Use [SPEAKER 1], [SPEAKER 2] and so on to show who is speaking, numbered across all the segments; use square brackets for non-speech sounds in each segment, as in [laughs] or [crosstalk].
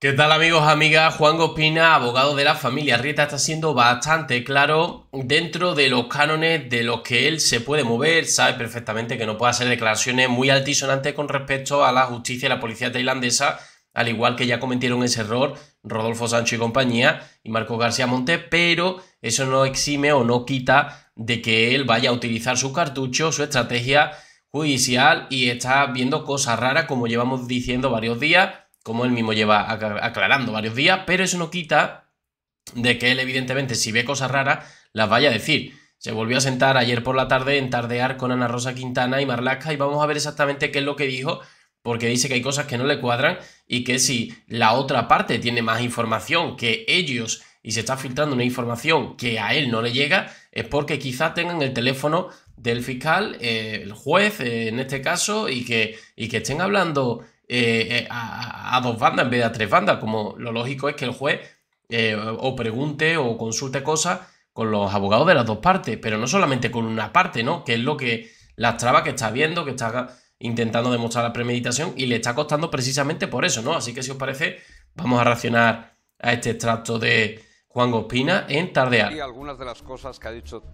[SPEAKER 1] ¿Qué tal amigos, amigas? Juan Gospina, abogado de la familia Rieta, está siendo bastante claro dentro de los cánones de los que él se puede mover, sabe perfectamente que no puede hacer declaraciones muy altisonantes con respecto a la justicia y la policía tailandesa, al igual que ya cometieron ese error Rodolfo Sancho y compañía y Marco García Montes, pero eso no exime o no quita de que él vaya a utilizar su cartucho, su estrategia judicial y está viendo cosas raras como llevamos diciendo varios días como él mismo lleva aclarando varios días, pero eso no quita de que él evidentemente si ve cosas raras las vaya a decir. Se volvió a sentar ayer por la tarde en tardear con Ana Rosa Quintana y Marlaska y vamos a ver exactamente qué es lo que dijo porque dice que hay cosas que no le cuadran y que si la otra parte tiene más información que ellos y se está filtrando una información que a él no le llega, es porque quizá tengan el teléfono del fiscal, eh, el juez eh, en este caso, y que, y que estén hablando eh, eh, a, dos bandas en vez de a tres bandas, como lo lógico es que el juez eh, o pregunte o consulte cosas con los abogados de las dos partes, pero no solamente con una parte, ¿no? Que es lo que las trabas que está viendo, que está intentando demostrar la premeditación y le está costando precisamente por eso, ¿no? Así que si os parece, vamos a racionar a este extracto de Juan Gospina en Tardear. Y algunas de las cosas que ha dicho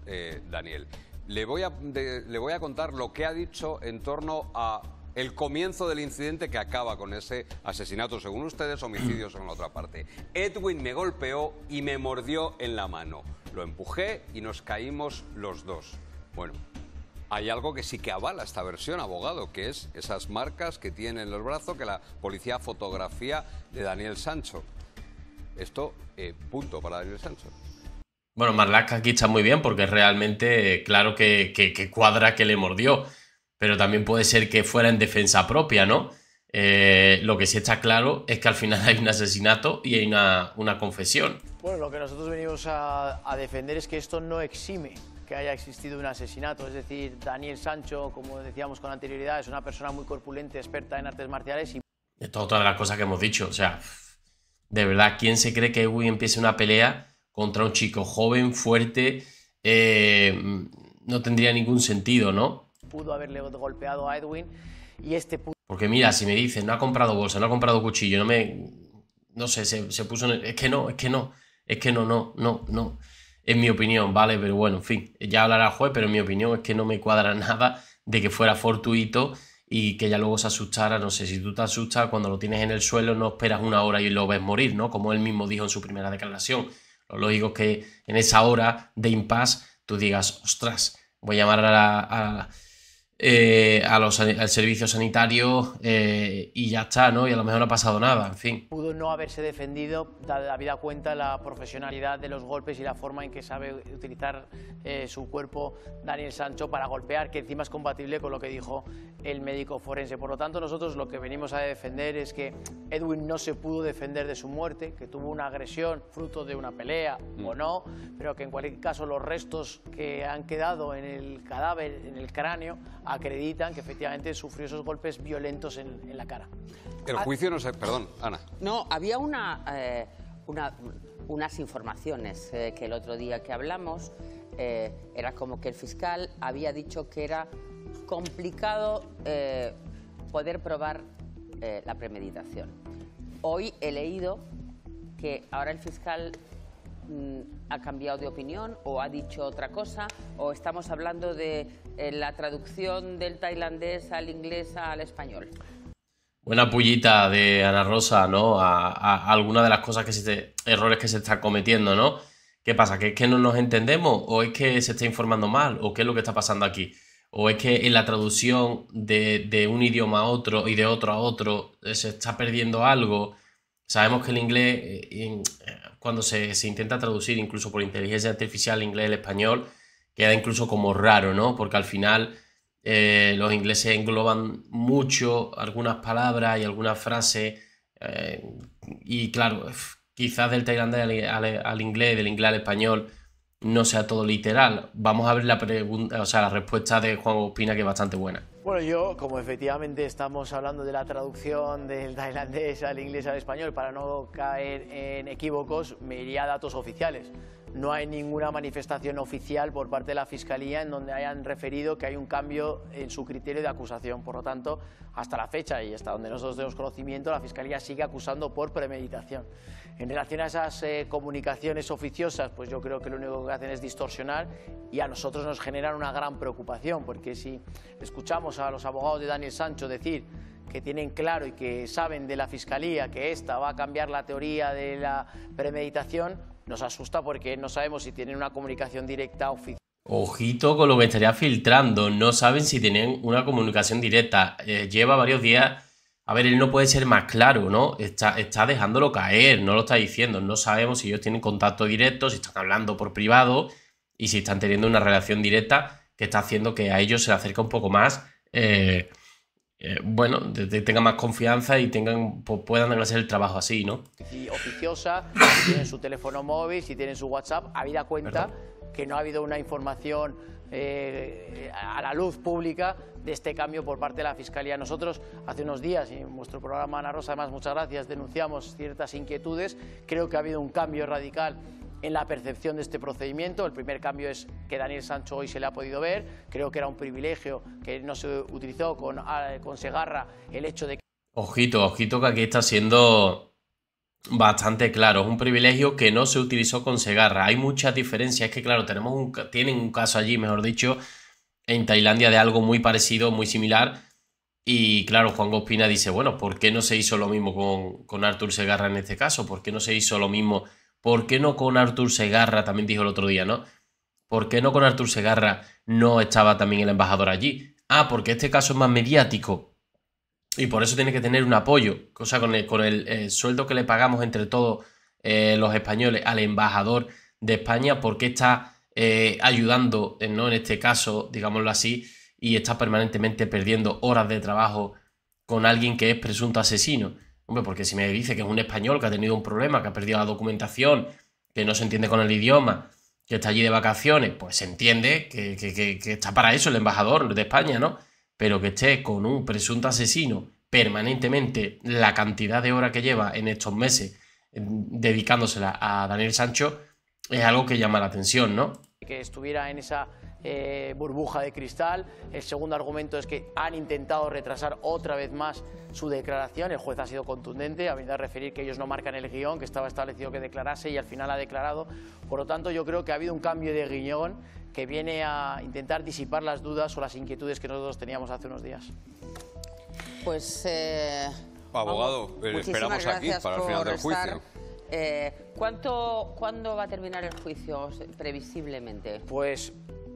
[SPEAKER 1] Daniel. Le voy, a, le voy a contar lo que ha dicho en torno a el comienzo del incidente que acaba con ese asesinato, según ustedes, homicidios en la otra parte. Edwin me golpeó y me mordió en la mano. Lo empujé y nos caímos los dos. Bueno, hay algo que sí que avala esta versión, abogado, que es esas marcas que tiene en los brazos que la policía fotografía de Daniel Sancho. Esto, eh, punto para Daniel Sancho. Bueno, Marlaska aquí está muy bien porque realmente, claro que cuadra que le mordió pero también puede ser que fuera en defensa propia, ¿no? Eh, lo que sí está claro es que al final hay un asesinato y hay una, confesión.
[SPEAKER 2] Bueno, lo que nosotros venimos a, defender es que esto no exime que haya existido un asesinato. Es decir, Daniel Sancho, como decíamos con anterioridad, es una persona muy corpulente, experta en artes marciales. Y...
[SPEAKER 1] De otra de las cosas que hemos dicho. O sea, de verdad, ¿quién se cree que Ewi empiece una pelea contra un chico joven, fuerte? Eh, no tendría ningún sentido, ¿no? pudo
[SPEAKER 2] haberle golpeado a Edwin y este
[SPEAKER 1] Porque mira, si me dicen, no ha comprado bolsa, no ha comprado cuchillo, no me... No sé, se, puso en el... Es que no, es que no, es que no, no, no, no. Es mi opinión, ¿vale? Pero bueno, en fin, ya hablará el juez, pero en mi opinión es que no me cuadra [laughs] nada de que fuera fortuito y que ya luego se asustara. No sé, si tú te asustas cuando lo tienes en el suelo, no esperas una hora y lo ves morir, ¿no? Como él mismo dijo en su primera declaración. Lo lógico es que en esa hora de impas, tú digas, ostras, voy a llamar a, eh, a al servicio sanitario eh, y ya está, ¿no? Y a lo mejor no ha pasado nada, en fin. Pudo no haberse defendido, dada la vida
[SPEAKER 2] cuenta la profesionalidad de los golpes y la forma en que sabe utilizar eh, su cuerpo Daniel Sancho para golpear, que encima es compatible con lo que dijo el médico forense. Por lo tanto, nosotros lo que venimos a defender es que Edwin no se pudo defender de su muerte, que tuvo una agresión fruto de una pelea o mm. no, pero que en cualquier caso los restos que han quedado en el cadáver, en el cráneo, acreditan que efectivamente sufrió esos golpes violentos en, la cara. El ah.
[SPEAKER 1] juicio no se... Perdón, Ana.
[SPEAKER 2] No, había una, eh, unas informaciones eh, que el otro día que hablamos eh, era como que el fiscal había dicho que era complicado poder probar la premeditación. Hoy he leído que ahora el fiscal Mm, ha cambiado de opinión o ha dicho otra cosa, o estamos hablando de eh, la traducción del tailandés al inglés al español.
[SPEAKER 1] Buena pullita de Ana Rosa, ¿no? A, algunas de las cosas que se errores que se están cometiendo, ¿no? ¿Qué pasa? ¿Que es que no nos entendemos? ¿O es que se está informando mal? ¿O qué es lo que está pasando aquí? ¿O es que en la traducción de un idioma a otro y de otro a otro eh, se está perdiendo algo? Sabemos que el inglés, eh, eh, cuando se, intenta traducir incluso por inteligencia artificial inglés al español, queda incluso como raro, ¿no? Porque al final eh, los ingleses engloban mucho algunas palabras y algunas frases. y claro, quizás del tailandés al inglés, del inglés al español, no sea todo literal. Vamos a ver la, pregunta, o sea, la respuesta de Juan Ospina, que es bastante buena.
[SPEAKER 2] Bueno, yo, como efectivamente estamos hablando de la traducción del tailandés al inglés al español, para no caer en equívocos, me iría a datos oficiales. No hay ninguna manifestación oficial por parte de la Fiscalía en donde hayan referido que hay un cambio en su criterio de acusación. Por lo tanto, hasta la fecha y hasta donde nosotros tenemos conocimiento, la Fiscalía sigue acusando por premeditación. En relación a esas eh, comunicaciones oficiosas, pues yo creo que lo único que hacen es distorsionar y a nosotros nos generan una gran preocupación, porque si escuchamos a los abogados de Daniel Sancho decir que tienen claro y que saben de la Fiscalía que esta va a cambiar la teoría de la premeditación, nos asusta porque no sabemos si tienen una comunicación directa oficial.
[SPEAKER 1] Ojito con lo que estaría filtrando, no saben si tienen una comunicación directa. Eh, lleva varios días a ver, él no puede ser más claro, ¿no? Está, está dejándolo caer, no lo está diciendo. No sabemos si ellos tienen contacto directo, si están hablando por privado y si están teniendo una relación directa que está haciendo que a ellos se le acerque un poco más. Eh, eh, bueno, tenga tengan más confianza y tengan, puedan hacer el trabajo así, ¿no?
[SPEAKER 2] Y oficiosa, si tienen su teléfono móvil, si tienen su WhatsApp, habida cuenta que no ha habido una información eh, a la luz pública de este cambio por parte de la Fiscalía. Nosotros hace unos días, en vuestro programa Ana Rosa, además, muchas gracias, denunciamos ciertas inquietudes. Creo que ha habido un cambio radical en la percepción de este procedimiento. El primer cambio es que Daniel Sancho hoy se le ha podido ver. Creo que era un privilegio que no se utilizó con, ah, con Segarra el hecho de que...
[SPEAKER 1] Ojito, ojito que aquí está siendo Bastante claro, es un privilegio que no se utilizó con Segarra. Hay muchas diferencias, es que claro, tenemos tienen un caso allí, mejor dicho, en Tailandia de algo muy parecido, muy similar. Y claro, Juan Gospina dice, bueno, ¿por qué no se hizo lo mismo con, con Artur Segarra en este caso? ¿Por qué no se hizo lo mismo? ¿Por qué no con Artur Segarra? También dijo el otro día, ¿no? ¿Por qué no con Artur Segarra no estaba también el embajador allí? Ah, porque este caso es más mediático y por eso tiene que tener un apoyo. O con el, con eh, sueldo que le pagamos entre todos eh, los españoles al embajador de España, porque está eh, ayudando, ¿no? En este caso, digámoslo así, y está permanentemente perdiendo horas de trabajo con alguien que es presunto asesino. Hombre, porque si me dice que es un español que ha tenido un problema, que ha perdido la documentación, que no se entiende con el idioma, que está allí de vacaciones, pues se entiende que, que está para eso el embajador de España, ¿no? pero que esté con un presunto asesino permanentemente la cantidad de horas que lleva en estos meses eh, dedicándosela a Daniel Sancho, es algo que llama la atención, ¿no?
[SPEAKER 2] Que estuviera en esa eh, burbuja de cristal. El segundo argumento es que han intentado retrasar otra vez más su declaración. El juez ha sido contundente, ha venido a referir que ellos no marcan el guión, que estaba establecido que declarase y al final ha declarado. Por lo tanto, yo creo que ha habido un cambio de guión que viene a intentar disipar las dudas o las inquietudes que nosotros teníamos hace unos días. Pues... Eh, Abogado, eh, esperamos aquí para el final del juicio. ¿cuánto, ¿Cuándo va a terminar el juicio previsiblemente? Pues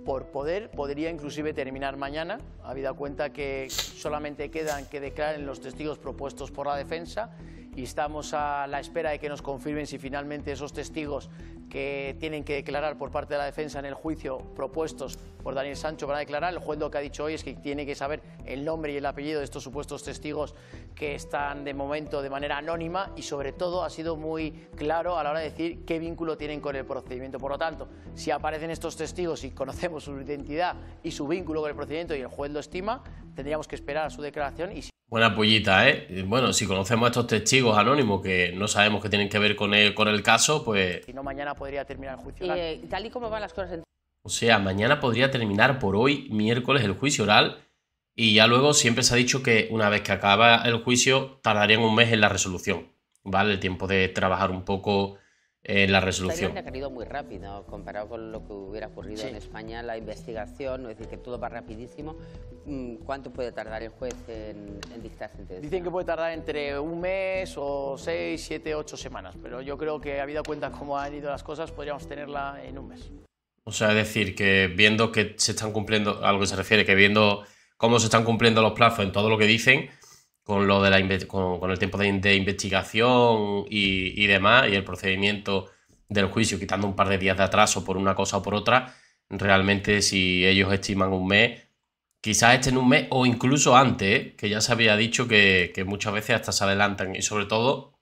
[SPEAKER 2] por poder, podría inclusive terminar mañana, habida cuenta que solamente quedan que declaren los testigos propuestos por la defensa y estamos a la espera de que nos confirmen si finalmente esos testigos que tienen que declarar por parte de la defensa en el juicio propuestos por Daniel Sancho van a declarar. El juez lo que ha dicho hoy es que tiene que saber el nombre y el apellido de estos supuestos testigos que están de momento de manera anónima y sobre todo ha sido muy claro a la hora de decir qué vínculo tienen con el procedimiento. Por lo tanto, si aparecen estos testigos y conocemos su identidad y su vínculo con el procedimiento y el juez lo estima, tendríamos que esperar a su declaración y
[SPEAKER 1] Buena pollita, ¿eh? Bueno, si conocemos a estos testigos anónimos que no sabemos qué tienen que ver con el, con el caso, pues...
[SPEAKER 2] Si no, mañana podría terminar el juicio oral. Eh, tal y como van las cosas...
[SPEAKER 1] O sea, mañana podría terminar por hoy, miércoles, el juicio oral. Y ya luego siempre se ha dicho que una vez que acaba el juicio, tardarían un mes en la resolución, ¿vale? El tiempo de trabajar un poco en eh, la resolución. ha
[SPEAKER 2] caído muy rápido, comparado con lo que hubiera ocurrido en España, la investigación, es decir, que todo va rapidísimo. Mm, ¿Cuánto puede tardar el juez en, dictar sentencia? Dicen que puede tardar entre un mes o seis, siete, ocho semanas, pero yo creo que, habida cuenta cómo han ido las cosas, podríamos tenerla en un mes.
[SPEAKER 1] O sea, es decir, que viendo que se están cumpliendo, a lo que se refiere, que viendo cómo se están cumpliendo los plazos en todo lo que dicen, con lo de la con, el tiempo de, investigación y, demás, y el procedimiento del juicio, quitando un par de días de atraso por una cosa o por otra, realmente si ellos estiman un mes, quizás estén un mes o incluso antes, ¿eh? que ya se había dicho que, que muchas veces hasta se adelantan y sobre todo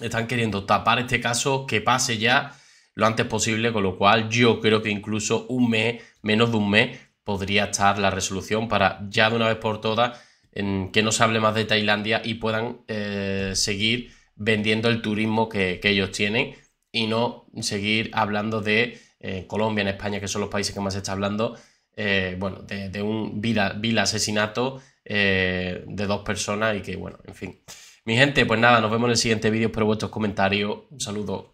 [SPEAKER 1] están queriendo tapar este caso que pase ya lo antes posible, con lo cual yo creo que incluso un mes, menos de un mes, podría estar la resolución para ya de una vez por todas en que se hable más de Tailandia y puedan eh, seguir vendiendo el turismo que, ellos tienen y no seguir hablando de eh, Colombia, en España, que son los países que más se está hablando, eh, bueno, de, un vil, vil asesinato de dos personas y que, bueno, en fin. Mi gente, pues nada, nos vemos en el siguiente vídeo, espero vuestros comentarios, un saludo.